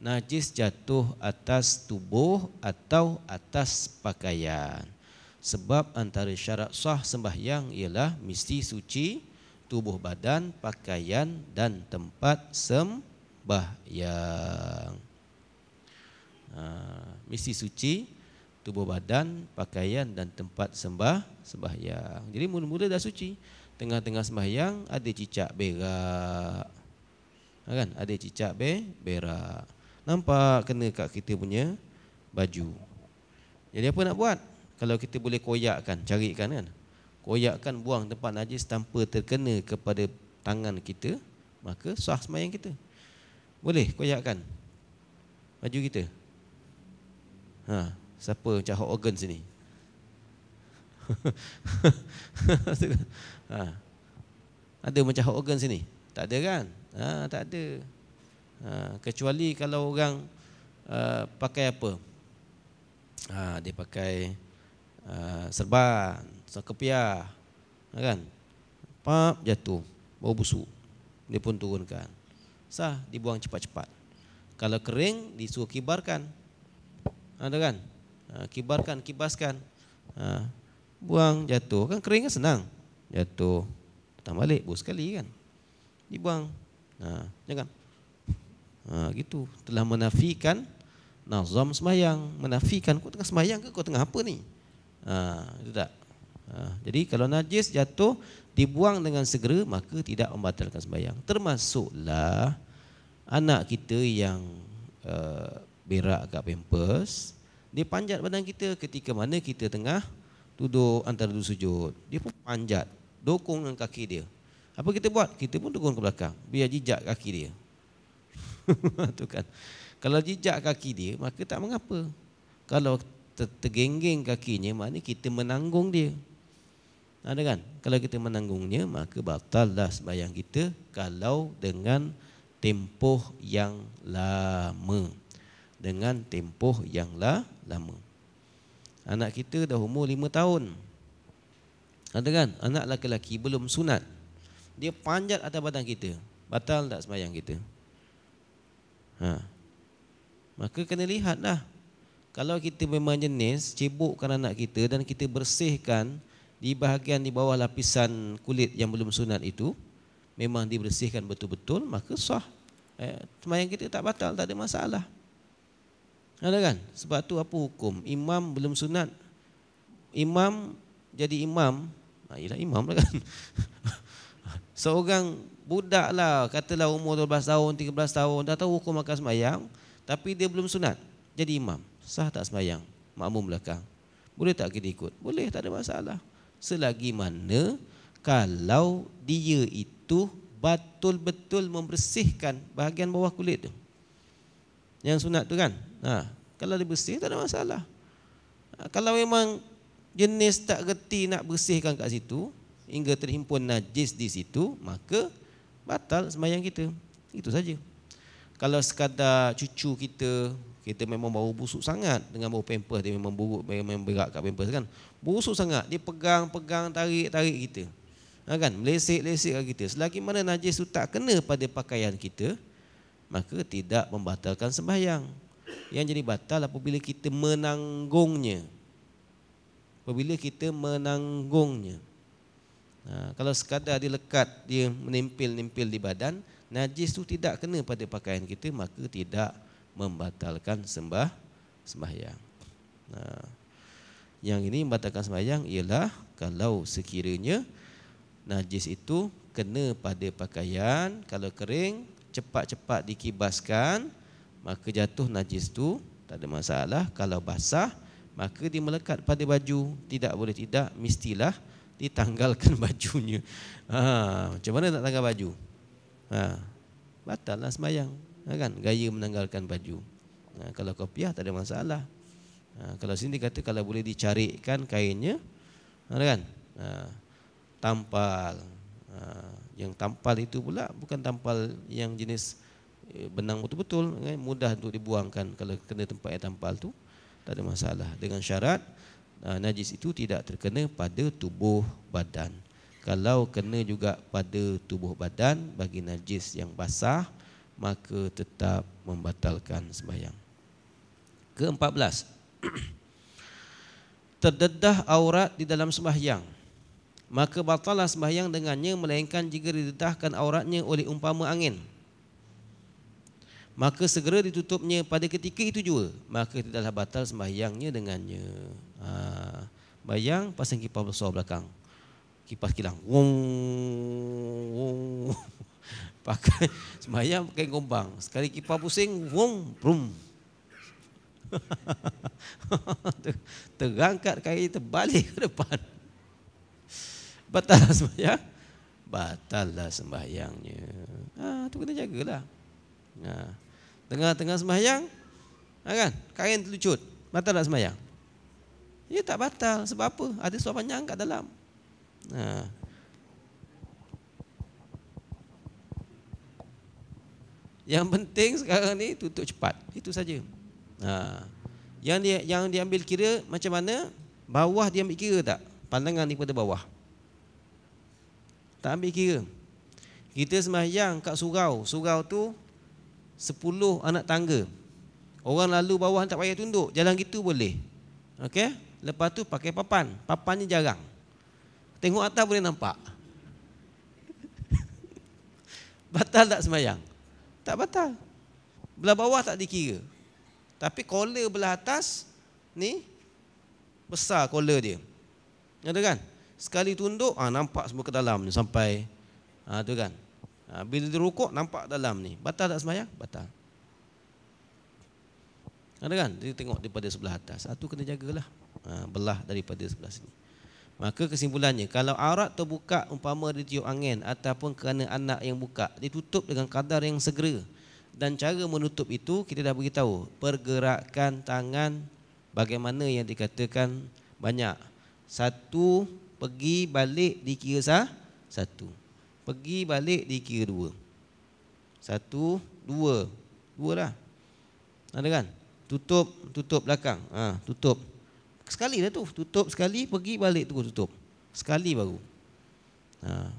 najis jatuh atas tubuh atau atas pakaian sebab antara syarat sah sembahyang ialah mesti suci tubuh badan pakaian dan tempat sembahyang ha, mesti suci tubuh badan pakaian dan tempat sembah sembahyang jadi mula-mula dah suci tengah-tengah sembahyang ada cicak berak ha, kan ada cicak be berak Nampak kena kat kita punya baju. Jadi apa nak buat? Kalau kita boleh koyakkan, carikan kan. Koyakkan buang tempat najis tanpa terkena kepada tangan kita, maka sah semayang kita. Boleh koyakkan baju kita. Ha, siapa macam hot organ sini? ha. Ada macam hot organ sini? Tak ada kan? Ha, tak ada ha, kecuali kalau orang uh, pakai apa ha, dia pakai uh, serban sekepiah ha, kan pap jatuh bau busuk dia pun turunkan sah dibuang cepat-cepat kalau kering disuruh kibarkan ada kan ha, kibarkan kibaskan ha, buang jatuh kan kering kan senang jatuh tambah balik bus sekali kan dibuang ha, jangan ha, gitu telah menafikan nazam sembahyang menafikan kau tengah sembahyang ke kau tengah apa ni ha, itu tak ha, jadi kalau najis jatuh dibuang dengan segera maka tidak membatalkan sembahyang termasuklah anak kita yang uh, berak kat pampers dia panjat badan kita ketika mana kita tengah duduk antara dua sujud dia pun panjat dokong dengan kaki dia apa kita buat kita pun dukung ke belakang biar jejak kaki dia tu kan. Kalau jejak kaki dia, maka tak mengapa. Kalau tergenggeng kakinya, maknanya kita menanggung dia. Ada kan? Kalau kita menanggungnya, maka batal dah sembahyang kita kalau dengan tempoh yang lama. Dengan tempoh yang lama. Anak kita dah umur lima tahun. Ada kan? Anak lelaki-lelaki belum sunat. Dia panjat atas badan kita. Batal tak sembahyang kita? Ha. Maka kena lihatlah. Kalau kita memang jenis cebukkan anak kita dan kita bersihkan di bahagian di bawah lapisan kulit yang belum sunat itu memang dibersihkan betul-betul maka sah. Eh, semayang kita tak batal, tak ada masalah. Ada kan? Sebab tu apa hukum? Imam belum sunat. Imam jadi imam, ah, imam lah kan. Seorang budak lah katalah umur 12 tahun, 13 tahun dah tahu hukum makan semayang tapi dia belum sunat jadi imam sah tak semayang makmum belakang boleh tak kita ikut? boleh tak ada masalah selagi mana kalau dia itu betul-betul membersihkan bahagian bawah kulit tu yang sunat tu kan ha. kalau dia bersih tak ada masalah ha. kalau memang jenis tak reti nak bersihkan kat situ hingga terhimpun najis di situ maka batal sembahyang kita. Itu saja. Kalau sekadar cucu kita, kita memang bau busuk sangat dengan bau pampers dia memang buruk memang berak kat pampers kan. Busuk sangat, dia pegang-pegang tarik-tarik kita. Ha kan? Melesik-lesik kat kita. Selagi mana najis itu tak kena pada pakaian kita, maka tidak membatalkan sembahyang. Yang jadi batal apabila kita menanggungnya. Apabila kita menanggungnya. Ha, kalau sekadar dia lekat, dia menempil-nempil di badan, najis tu tidak kena pada pakaian kita, maka tidak membatalkan sembah sembahyang. Nah, ha, yang ini membatalkan sembahyang ialah kalau sekiranya najis itu kena pada pakaian, kalau kering, cepat-cepat dikibaskan, maka jatuh najis tu tak ada masalah. Kalau basah, maka dia melekat pada baju. Tidak boleh tidak, mestilah ditanggalkan bajunya. Ha, macam mana nak tanggal baju? Ha, batallah sembahyang. Ha, kan? Gaya menanggalkan baju. Ha, kalau kopiah tak ada masalah. Ha, kalau sini kata kalau boleh dicarikan kainnya, ha, kan? Ha, tampal. Ha, yang tampal itu pula bukan tampal yang jenis e, benang betul-betul. Kan? Mudah untuk dibuangkan kalau kena tempat yang tampal tu tak ada masalah dengan syarat Ah, najis itu tidak terkena pada tubuh badan. Kalau kena juga pada tubuh badan bagi najis yang basah, maka tetap membatalkan sembahyang. Ke-14. Terdedah aurat di dalam sembahyang. Maka batallah sembahyang dengannya melainkan jika didedahkan auratnya oleh umpama angin. Maka segera ditutupnya pada ketika itu juga. Maka tidaklah batal sembahyangnya dengannya. Ah, bayang pasang kipas besar belakang. Kipas kilang. Wong. wong. Pakai sembahyang pakai gombang. Sekali kipas pusing, wong, brum. Terangkat kaki terbalik ke depan. Batal sembahyang. lah sembahyangnya. Ah, tu kena jagalah. Nah. Tengah-tengah sembahyang, ah kan? Kain terlucut. Batal tak sembahyang? Ia tak batal sebab apa? Ada suap panjang kat dalam. Ha. Yang penting sekarang ni tutup cepat. Itu saja. Ha. Yang dia yang diambil kira macam mana? Bawah dia ambil kira tak? Pandangan ni kepada bawah. Tak ambil kira. Kita sembahyang kat surau. Surau tu 10 anak tangga. Orang lalu bawah tak payah tunduk. Jalan gitu boleh. Okey? Lepas tu pakai papan. Papannya jarang. Tengok atas boleh nampak. Batal tak semayang? Tak batal. Belah bawah tak dikira. Tapi kola belah atas ni besar kola dia. Ada kan? Sekali tunduk, ah ha, nampak semua ke dalam ni sampai ah ha, tu kan. Ha, bila dirukuk nampak dalam ni. Batal tak semayang? Batal. Ada kan? Dia tengok daripada sebelah atas. Satu ah, kena jagalah. Ha, belah daripada sebelah sini. Maka kesimpulannya, kalau aurat terbuka umpama dia tiup angin ataupun kerana anak yang buka, ditutup dengan kadar yang segera. Dan cara menutup itu, kita dah beritahu, pergerakan tangan bagaimana yang dikatakan banyak. Satu, pergi balik dikira sah, satu. Pergi balik dikira dua. Satu, dua. Dua lah. Ada kan? Tutup, tutup belakang. Ha, tutup. Sekali dah tu, tutup sekali, pergi balik tu tutup. Sekali baru. Ha.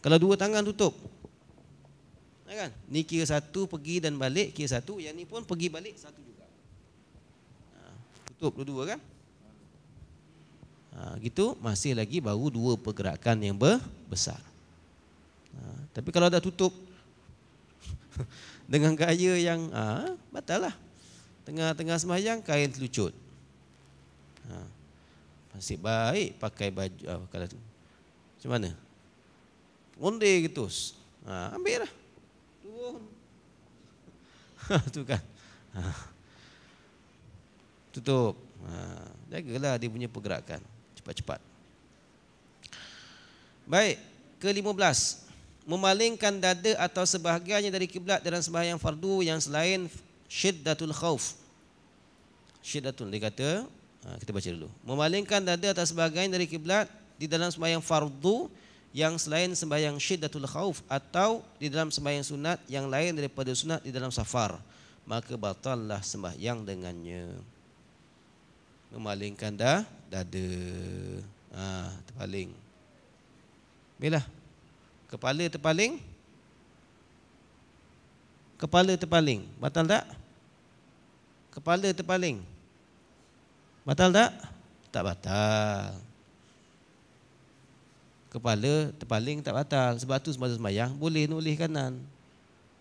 Kalau dua tangan tutup. Ha kan? Ni kira satu pergi dan balik, kira satu, yang ni pun pergi balik satu juga. Ha. Tutup dua-dua kan? Ha, gitu masih lagi baru dua pergerakan yang besar. Ha, tapi kalau dah tutup dengan gaya yang ha, batal lah. Tengah-tengah semayang kain terlucut. Nasib baik pakai baju uh, ah, kalau tu. Macam mana? Undi gitu. Ha, ambil lah. Turun. Ha, tu kan. Ha. Tutup. Ha. Jagalah dia punya pergerakan. Cepat-cepat. Baik. ke belas. Memalingkan dada atau sebahagiannya dari kiblat dalam sembahyang fardu yang selain syiddatul khauf. Syiddatul. dikata. Ha, kita baca dulu. Memalingkan dada atau sebagainya dari kiblat di dalam sembahyang fardu yang selain sembahyang syiddatul khauf atau di dalam sembahyang sunat yang lain daripada sunat di dalam safar maka batallah sembahyang dengannya memalingkan dah dada ha, terpaling bila kepala terpaling kepala terpaling batal tak kepala terpaling Batal tak? Tak batal. Kepala terpaling tak batal. Sebab tu semasa semayang boleh nulis kanan.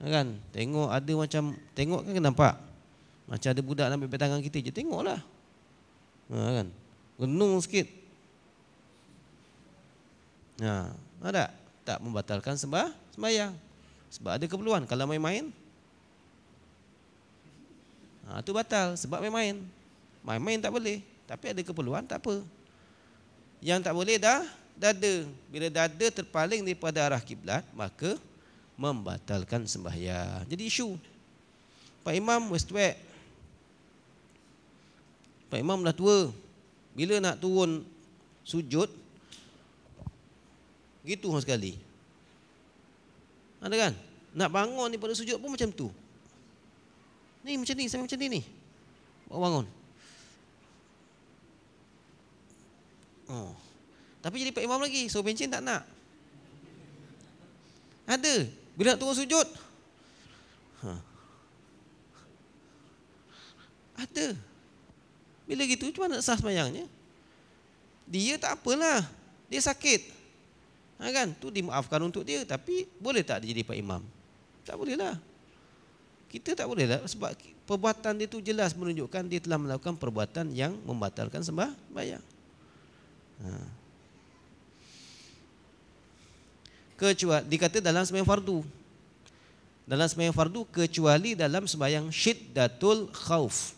Ya kan? Tengok ada macam, tengok kan nampak? Macam ada budak nak pepe tangan kita je, tengoklah. Ha, kan? Renung sikit. Ha, ada ha tak membatalkan sembah sembahyang sebab ada keperluan kalau main-main ha, tu batal sebab main-main main-main tak boleh tapi ada keperluan tak apa yang tak boleh dah dada bila dada terpaling daripada arah kiblat maka membatalkan sembahyang jadi isu Pak Imam Westwek Pak Imam dah tua bila nak turun sujud gitu sekali ada kan nak bangun daripada sujud pun macam tu ni macam ni sampai macam ni ni bangun Oh. Tapi jadi pak imam lagi. So pencin tak nak. Ada. Bila nak turun sujud. Huh. Ha. Ada. Bila gitu cuma nak sah semayangnya? Dia tak apalah. Dia sakit. Ha kan? Tu dimaafkan untuk dia. Tapi boleh tak dia jadi pak imam? Tak boleh lah. Kita tak boleh lah. Sebab perbuatan dia tu jelas menunjukkan dia telah melakukan perbuatan yang membatalkan sembah bayang. Ha. Kecuali dikata dalam sembahyang fardu. Dalam sembahyang fardu kecuali dalam sembahyang syiddatul khauf.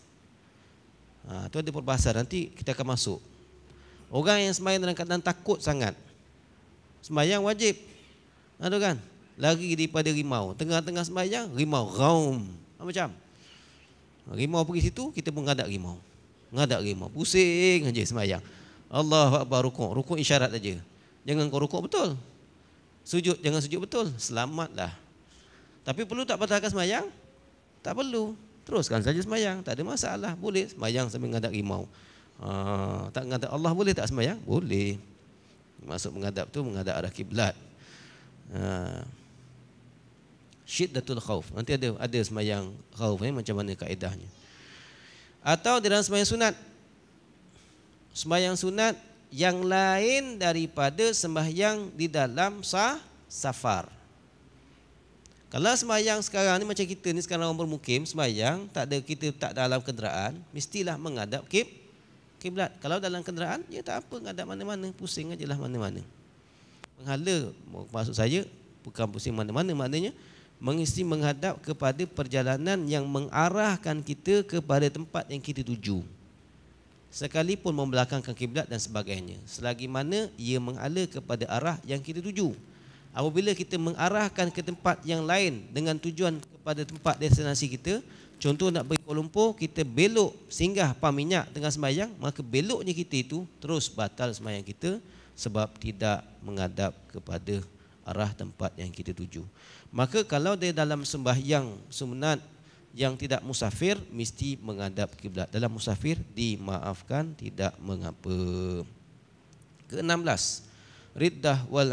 Ha, itu ada perbahasan nanti kita akan masuk. Orang yang sembahyang dalam keadaan takut sangat. Sembahyang wajib. Ada ha, kan? Lari daripada rimau. Tengah-tengah sembahyang rimau raum. Ha, macam. Rimau pergi situ kita pun ngadak rimau. Ngadak rimau. Pusing aja sembahyang. Allahu akbar rukuk. Rukuk isyarat saja. Jangan kau rukuk betul. Sujud jangan sujud betul. Selamatlah. Tapi perlu tak batalkan sembahyang? Tak perlu. Teruskan saja sembahyang. Tak ada masalah. Boleh sembahyang sambil menghadap rimau. Ha, tak menghadap Allah boleh tak sembahyang? Boleh. Masuk mengadap tu mengadap arah kiblat. Ha. datul khauf. Nanti ada ada sembahyang khauf ni eh, macam mana kaedahnya. Atau di dalam sembahyang sunat, sembahyang sunat yang lain daripada sembahyang di dalam sah safar. Kalau sembahyang sekarang ni macam kita ni sekarang orang bermukim sembahyang tak ada kita tak dalam kenderaan mestilah menghadap kib kiblat. Kalau dalam kenderaan ya tak apa menghadap mana-mana pusing ajalah mana-mana. Menghala maksud saya bukan pusing mana-mana maknanya mengisi menghadap kepada perjalanan yang mengarahkan kita kepada tempat yang kita tuju sekalipun membelakangkan kiblat dan sebagainya selagi mana ia mengala kepada arah yang kita tuju apabila kita mengarahkan ke tempat yang lain dengan tujuan kepada tempat destinasi kita contoh nak pergi Kuala Lumpur kita belok singgah pam minyak tengah sembahyang maka beloknya kita itu terus batal sembahyang kita sebab tidak mengadap kepada arah tempat yang kita tuju maka kalau dia dalam sembahyang sunat yang tidak musafir mesti menghadap kiblat. Dalam musafir dimaafkan tidak mengapa. Ke-16. Riddah wal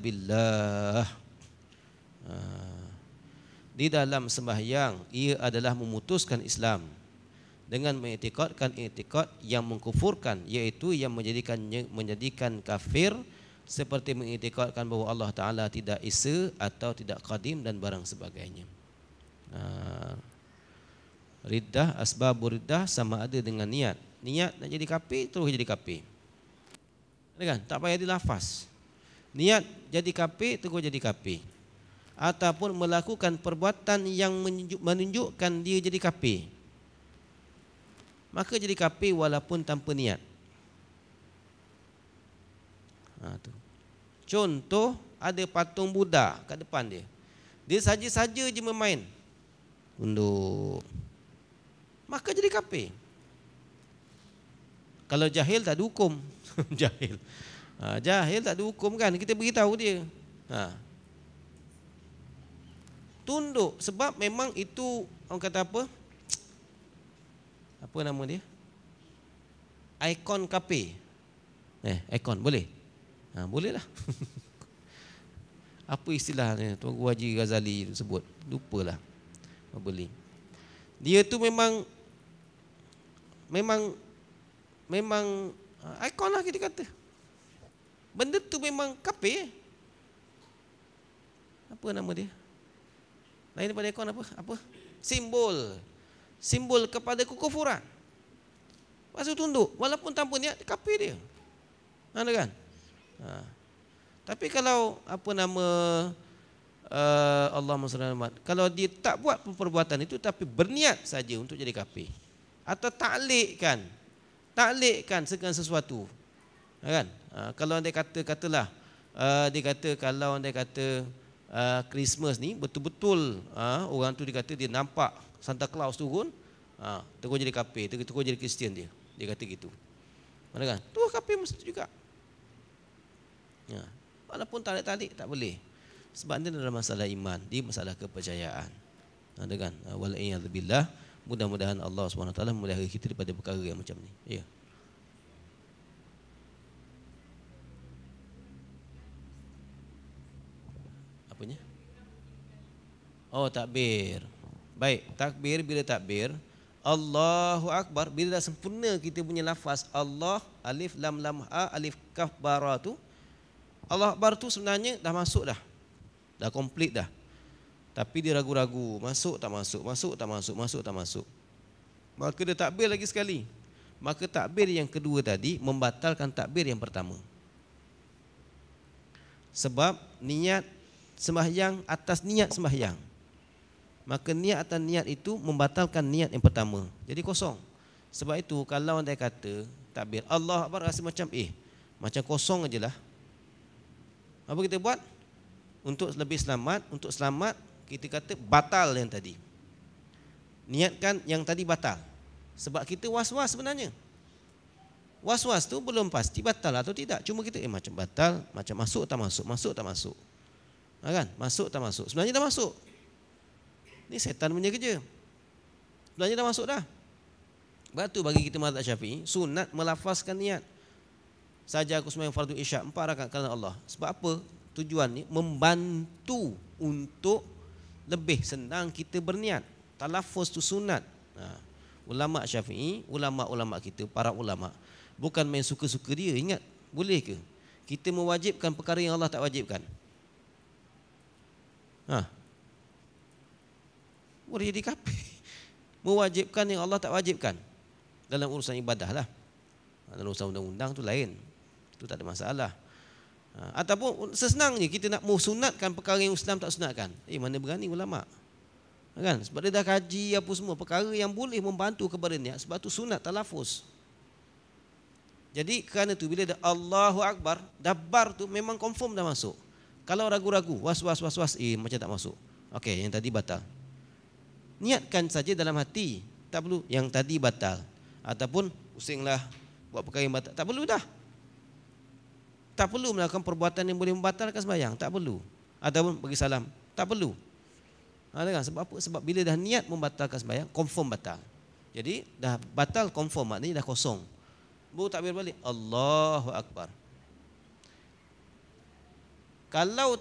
billah. Ha. Di dalam sembahyang ia adalah memutuskan Islam dengan mengetikatkan etikat yang mengkufurkan iaitu yang menjadikan menjadikan kafir seperti mengetikatkan bahawa Allah Ta'ala tidak isa atau tidak qadim dan barang sebagainya. Ah, riddah, asbab riddah sama ada dengan niat. Niat nak jadi kapi, terus jadi kapi. Ada kan? Tak payah dilafaz. Niat jadi kapi, terus jadi kapi. Ataupun melakukan perbuatan yang menunjukkan dia jadi kapi. Maka jadi kapi walaupun tanpa niat. Ha, tu. Contoh, ada patung Buddha kat depan dia. Dia saja-saja je memain. main. Untuk Maka jadi kafir Kalau jahil tak ada hukum Jahil ha, Jahil tak ada hukum kan Kita beritahu dia ha. Tunduk Sebab memang itu Orang kata apa Apa nama dia Ikon kafe Eh ikon boleh ha, Boleh lah Apa istilahnya Tuan Guaji Ghazali sebut Lupalah Oh, boleh. Dia tu memang memang memang ah, ikon lah kita kata. Benda tu memang kape. Apa nama dia? Lain daripada ikon apa? Apa? Simbol. Simbol kepada kekufuran. Pasal tunduk walaupun tanpa niat kape dia. Mana kan? Ha. Tapi kalau apa nama Eh, Allah SWT Kalau dia tak buat perbuatan itu Tapi berniat saja untuk jadi kafir Atau taklikkan Taklikkan segala sesuatu ya kan? Eh, kalau anda kata Katalah eh, Dia kata kalau anda kata Christmas ni betul-betul Orang tu dikata dia nampak Santa Claus turun Tengok jadi kafir, tengok jadi Christian dia Dia kata gitu Mana kan? Tu kafir mesti juga Ya. Walaupun talik ada tak boleh. Sebab ini adalah masalah iman di masalah kepercayaan. Ha, dengan ha, wal billah mudah-mudahan Allah SWT memelihara kita daripada perkara yang macam ni. Ya. Apanya? Oh takbir. Baik, takbir bila takbir Allahu Akbar bila dah sempurna kita punya lafaz Allah alif lam lam A ha, alif kaf bara tu Allah Akbar tu sebenarnya dah masuk dah dah komplit dah. Tapi dia ragu-ragu, masuk tak masuk, masuk tak masuk, masuk tak masuk. Maka dia takbir lagi sekali. Maka takbir yang kedua tadi membatalkan takbir yang pertama. Sebab niat sembahyang atas niat sembahyang. Maka niat atas niat itu membatalkan niat yang pertama. Jadi kosong. Sebab itu kalau anda kata takbir Allah Akbar rasa macam eh macam kosong ajalah. Apa kita buat? untuk lebih selamat, untuk selamat kita kata batal yang tadi. Niatkan yang tadi batal. Sebab kita was-was sebenarnya. Was-was tu belum pasti batal atau tidak. Cuma kita eh macam batal, macam masuk tak masuk, masuk tak masuk. Ha kan? Masuk tak masuk. Sebenarnya dah masuk. Ni setan punya kerja. Sebenarnya dah masuk dah. Batu bagi kita mazhab Syafi'i, sunat melafazkan niat. Saja aku sembahyang fardu isyak empat rakaat kerana Allah. Sebab apa? tujuan ni membantu untuk lebih senang kita berniat. Talafuz tu sunat. Ha. Ulama Syafi'i, ulama-ulama kita, para ulama bukan main suka-suka dia, ingat boleh ke? Kita mewajibkan perkara yang Allah tak wajibkan. Ha. Boleh jadi kafir. Mewajibkan yang Allah tak wajibkan dalam urusan ibadah lah. Ha, dalam urusan undang-undang tu lain. Tu tak ada masalah. Ha, ataupun sesenangnya kita nak mau perkara yang Islam tak sunatkan. Eh mana berani ulama? Kan? Sebab dia dah kaji apa semua perkara yang boleh membantu kepada niat sebab tu sunat talafuz. Jadi kerana tu bila ada Allahu Akbar, dabar tu memang confirm dah masuk. Kalau ragu-ragu, was-was was-was eh macam tak masuk. Okey, yang tadi batal. Niatkan saja dalam hati. Tak perlu yang tadi batal ataupun usinglah buat perkara yang batal. Tak perlu dah tak perlu melakukan perbuatan yang boleh membatalkan sembahyang tak perlu ataupun bagi salam tak perlu ada ha, kan sebab apa sebab bila dah niat membatalkan sembahyang confirm batal jadi dah batal confirm maknanya dah kosong baru takbir balik Allahu akbar kalau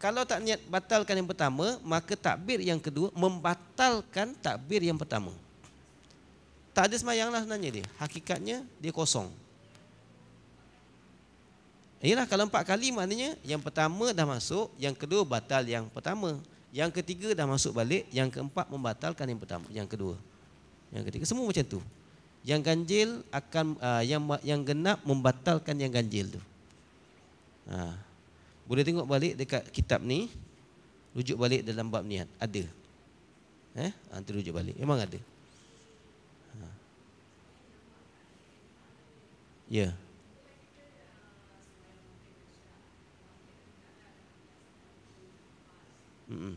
kalau tak niat batalkan yang pertama maka takbir yang kedua membatalkan takbir yang pertama tak ada sembahyang lah sebenarnya dia. Hakikatnya dia kosong. Yalah kalau empat kali maknanya yang pertama dah masuk, yang kedua batal yang pertama. Yang ketiga dah masuk balik, yang keempat membatalkan yang pertama, yang kedua. Yang ketiga semua macam tu. Yang ganjil akan uh, yang yang genap membatalkan yang ganjil tu. Ha. Boleh tengok balik dekat kitab ni. Rujuk balik dalam bab niat. Ada. Eh, nanti ha, rujuk balik. Memang ada. Ha. Ya. Yeah. Mm-mm.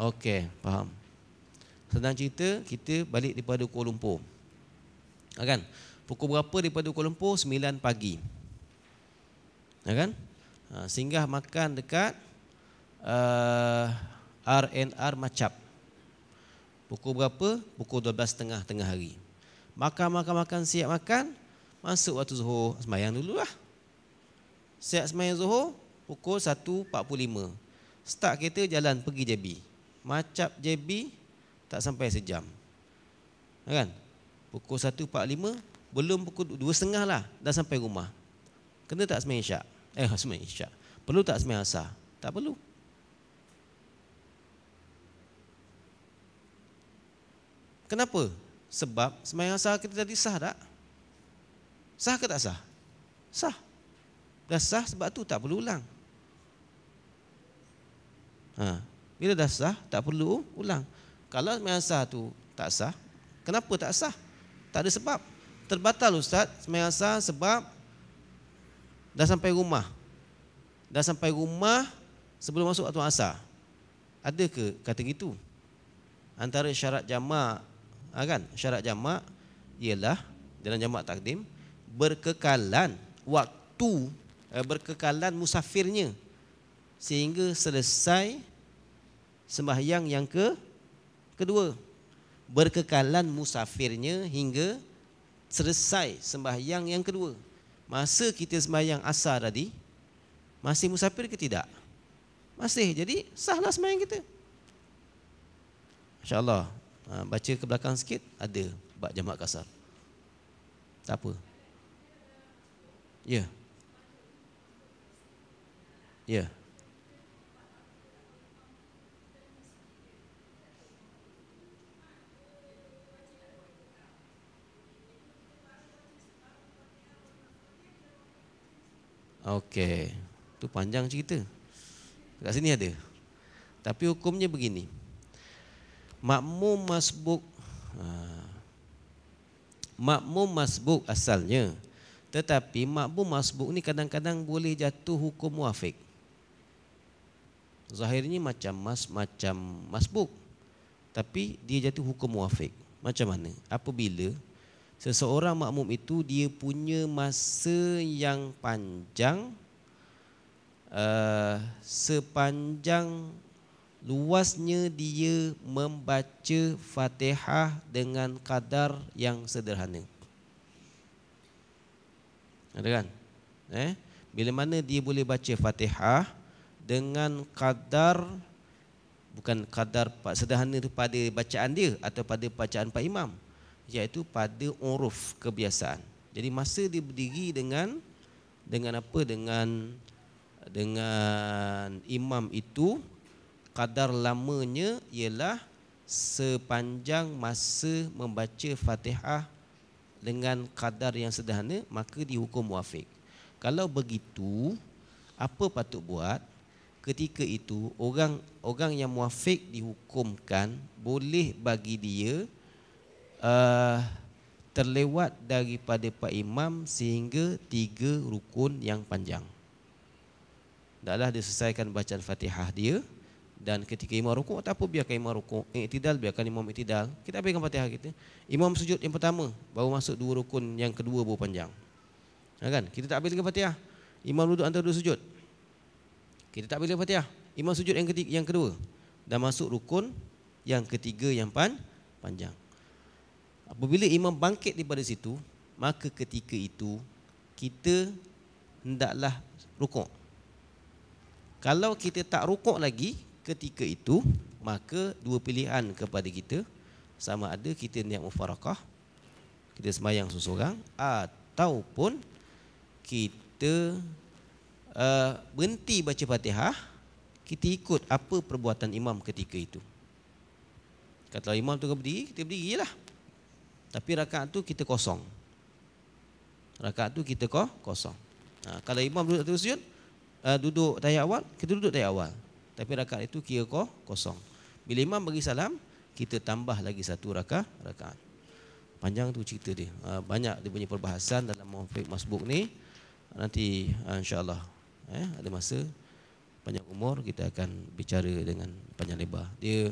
Okay, faham. Senang cerita, kita balik daripada Kuala Lumpur. Ha, kan? Pukul berapa daripada Kuala Lumpur? 9 pagi. Ha, kan? Ha, singgah makan dekat uh, R&R Macap. Pukul berapa? Pukul 12.30 tengah hari. Makan, makan, makan, siap makan. Masuk waktu zuhur Semayang dulu lah Siap semayang zuhur Pukul 1.45 Start kereta jalan pergi JB Macap JB Tak sampai sejam ya Kan Pukul 1.45 Belum pukul 2.30 lah Dah sampai rumah Kena tak semayang syak Eh semayang syak Perlu tak semayang asa? Tak perlu Kenapa? Sebab semayang asa kita jadi sah tak? Dah? Sah ke tak sah? Sah. Dah sah sebab tu tak perlu ulang. Ha. Bila dah sah, tak perlu ulang. Kalau semayang sah tu tak sah, kenapa tak sah? Tak ada sebab. Terbatal Ustaz, semayang sah sebab dah sampai rumah. Dah sampai rumah sebelum masuk waktu asar. Ada ke kata gitu? Antara syarat jama ha kan? Syarat jama ialah dalam jama takdim, berkekalan waktu eh, berkekalan musafirnya sehingga selesai sembahyang yang ke kedua berkekalan musafirnya hingga selesai sembahyang yang kedua masa kita sembahyang asar tadi masih musafir ke tidak masih jadi sahlah sembahyang kita insyaallah ha, baca ke belakang sikit ada bab jamak kasar tak apa Ya. Ya. Okey. Tu panjang cerita. Kat sini ada. Tapi hukumnya begini. Makmum masbuk ha, Makmum masbuk asalnya tetapi makbu masbuk ni kadang-kadang boleh jatuh hukum muafik. Zahirnya macam mas macam masbuk. Tapi dia jatuh hukum muafik. Macam mana? Apabila seseorang makmum itu dia punya masa yang panjang uh, sepanjang luasnya dia membaca Fatihah dengan kadar yang sederhana. Ada kan? Eh, bila mana dia boleh baca Fatihah dengan kadar bukan kadar sederhana itu pada bacaan dia atau pada bacaan Pak Imam iaitu pada uruf kebiasaan. Jadi masa dia berdiri dengan dengan apa dengan dengan imam itu kadar lamanya ialah sepanjang masa membaca Fatihah dengan kadar yang sederhana maka dihukum muafik. Kalau begitu apa patut buat? Ketika itu orang orang yang muafik dihukumkan boleh bagi dia uh, terlewat daripada pak imam sehingga tiga rukun yang panjang. Dahlah diselesaikan bacaan Fatihah dia, dan ketika imam rukuk tak apa biarkan imam rukuk eh, itidal biarkan imam itidal kita pegang fatihah kita imam sujud yang pertama baru masuk dua rukun yang kedua baru panjang ha, kan kita tak habiskan fatihah imam duduk antara dua sujud kita tak habiskan fatihah imam sujud yang ketiga yang kedua dan masuk rukun yang ketiga yang pan panjang apabila imam bangkit daripada situ maka ketika itu kita hendaklah rukuk kalau kita tak rukuk lagi, ketika itu maka dua pilihan kepada kita sama ada kita niat mufarakah kita sembahyang seseorang ataupun kita uh, berhenti baca fatihah kita ikut apa perbuatan imam ketika itu kalau imam tu berdiri kita berdiri lah tapi rakaat tu kita kosong rakaat tu kita kosong ha, kalau imam duduk satu sujud uh, duduk tayat awal kita duduk tayat awal tapi rakaat itu kira kau kosong. Bila imam bagi salam, kita tambah lagi satu rakaat rakaat. Panjang tu cerita dia. Ah, banyak dia punya perbahasan dalam Mufid Masbuk ni. Nanti ah, insyaAllah eh, ada masa panjang umur kita akan bicara dengan panjang lebar. Dia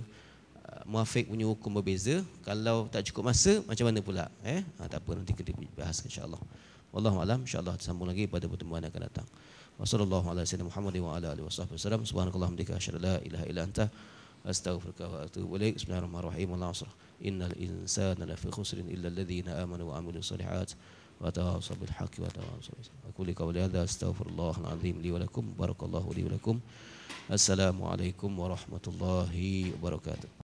ah, muafiq punya hukum berbeza. Kalau tak cukup masa, macam mana pula? Eh? Ha, tak apa, nanti kita bahas insyaAllah. Wallahualam, insyaAllah sambung lagi pada pertemuan yang akan datang. وصلى الله على سيدنا محمد وعلى اله وصحبه وسلم سبحانك اللهم وبحمدك اشهد لا اله الا انت استغفرك واتوب اليك بسم الله الرحمن الرحيم والعصر ان الانسان لفي خسر الا الذين امنوا وعملوا الصالحات وتواصوا بالحق وتواصوا بالصبر اقول قولي هذا استغفر الله العظيم لي ولكم بارك الله لي ولكم السلام عليكم ورحمه الله وبركاته